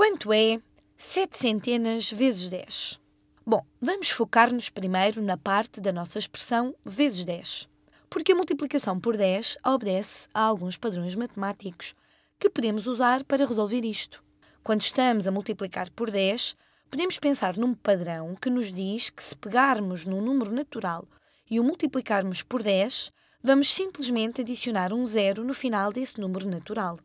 Quanto é 7 centenas vezes 10? Bom, vamos focar-nos primeiro na parte da nossa expressão vezes 10, porque a multiplicação por 10 obedece a alguns padrões matemáticos que podemos usar para resolver isto. Quando estamos a multiplicar por 10, podemos pensar num padrão que nos diz que se pegarmos num número natural e o multiplicarmos por 10, vamos simplesmente adicionar um zero no final desse número natural.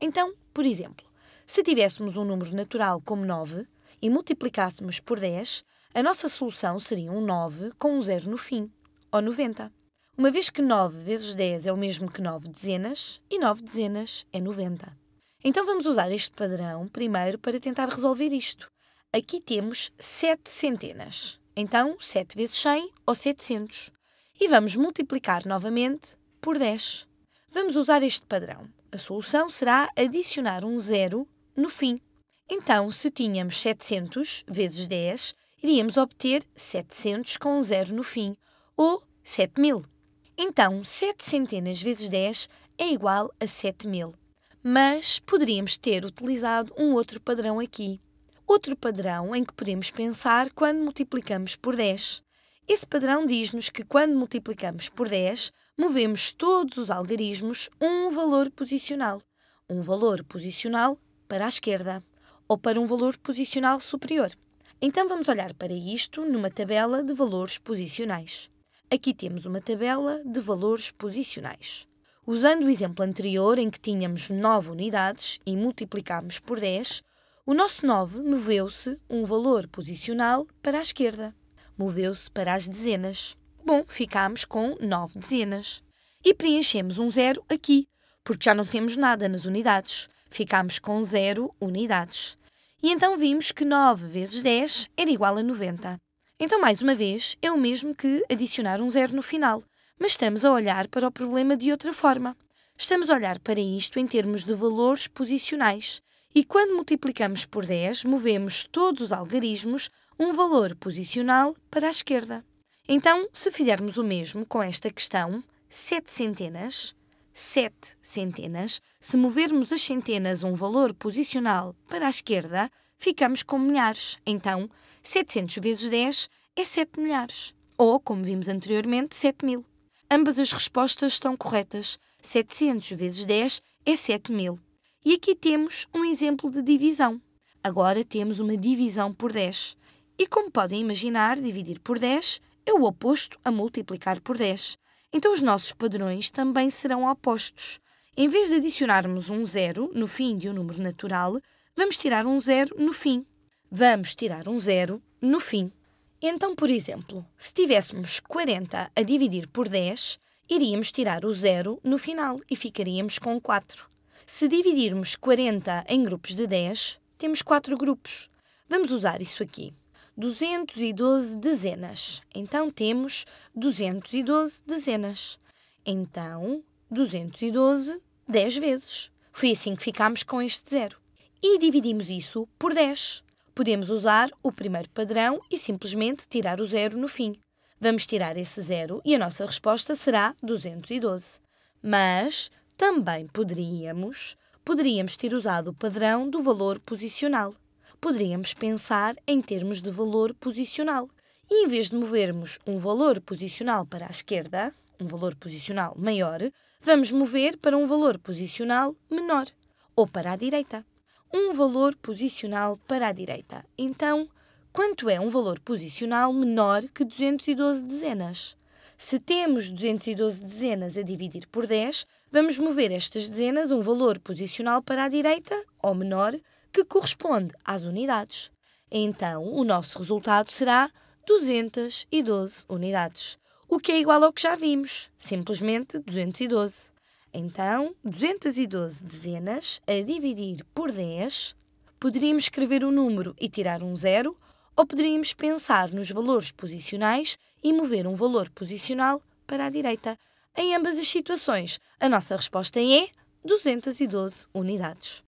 Então, por exemplo, se tivéssemos um número natural como 9 e multiplicássemos por 10, a nossa solução seria um 9 com um zero no fim, ou 90. Uma vez que 9 vezes 10 é o mesmo que 9 dezenas, e 9 dezenas é 90. Então vamos usar este padrão primeiro para tentar resolver isto. Aqui temos 7 centenas. Então, 7 vezes 100 ou 700. E vamos multiplicar novamente por 10. Vamos usar este padrão. A solução será adicionar um zero no fim. Então, se tínhamos 700 vezes 10, iríamos obter 700 com um zero no fim, ou 7000. Então, 7 centenas vezes 10 é igual a 7000. Mas poderíamos ter utilizado um outro padrão aqui. Outro padrão em que podemos pensar quando multiplicamos por 10. Esse padrão diz-nos que quando multiplicamos por 10, movemos todos os algarismos um valor posicional. Um valor posicional para a esquerda ou para um valor posicional superior. Então vamos olhar para isto numa tabela de valores posicionais. Aqui temos uma tabela de valores posicionais. Usando o exemplo anterior, em que tínhamos 9 unidades e multiplicámos por 10, o nosso 9 moveu-se um valor posicional para a esquerda. Moveu-se para as dezenas. Bom, ficámos com 9 dezenas. E preenchemos um zero aqui, porque já não temos nada nas unidades. Ficámos com zero unidades. E então vimos que 9 vezes 10 era igual a 90. Então, mais uma vez, é o mesmo que adicionar um zero no final, mas estamos a olhar para o problema de outra forma. Estamos a olhar para isto em termos de valores posicionais. E quando multiplicamos por 10, movemos todos os algarismos um valor posicional para a esquerda. Então, se fizermos o mesmo com esta questão, sete centenas, 7 centenas, se movermos as centenas um valor posicional para a esquerda, ficamos com milhares. Então, 700 vezes 10 é 7 milhares. Ou, como vimos anteriormente, 7 mil. Ambas as respostas estão corretas. 700 vezes 10 é 7 mil. E aqui temos um exemplo de divisão. Agora temos uma divisão por 10. E como podem imaginar, dividir por 10 é o oposto a multiplicar por 10. Então os nossos padrões também serão opostos. Em vez de adicionarmos um zero no fim de um número natural, vamos tirar um zero no fim. Vamos tirar um zero no fim. Então, por exemplo, se tivéssemos 40 a dividir por 10, iríamos tirar o zero no final e ficaríamos com 4. Se dividirmos 40 em grupos de 10, temos 4 grupos. Vamos usar isso aqui. 212 dezenas. Então temos 212 dezenas. Então, 212 10 vezes. Foi assim que ficámos com este zero. E dividimos isso por 10. Podemos usar o primeiro padrão e simplesmente tirar o zero no fim. Vamos tirar esse zero e a nossa resposta será 212. Mas também poderíamos, poderíamos ter usado o padrão do valor posicional poderíamos pensar em termos de valor posicional. E em vez de movermos um valor posicional para a esquerda, um valor posicional maior, vamos mover para um valor posicional menor ou para a direita. Um valor posicional para a direita. Então, quanto é um valor posicional menor que 212 dezenas? Se temos 212 dezenas a dividir por 10, vamos mover estas dezenas um valor posicional para a direita, ou menor, que corresponde às unidades. Então, o nosso resultado será 212 unidades, o que é igual ao que já vimos, simplesmente 212. Então, 212 dezenas a dividir por 10, poderíamos escrever o um número e tirar um zero, ou poderíamos pensar nos valores posicionais e mover um valor posicional para a direita. Em ambas as situações, a nossa resposta é 212 unidades.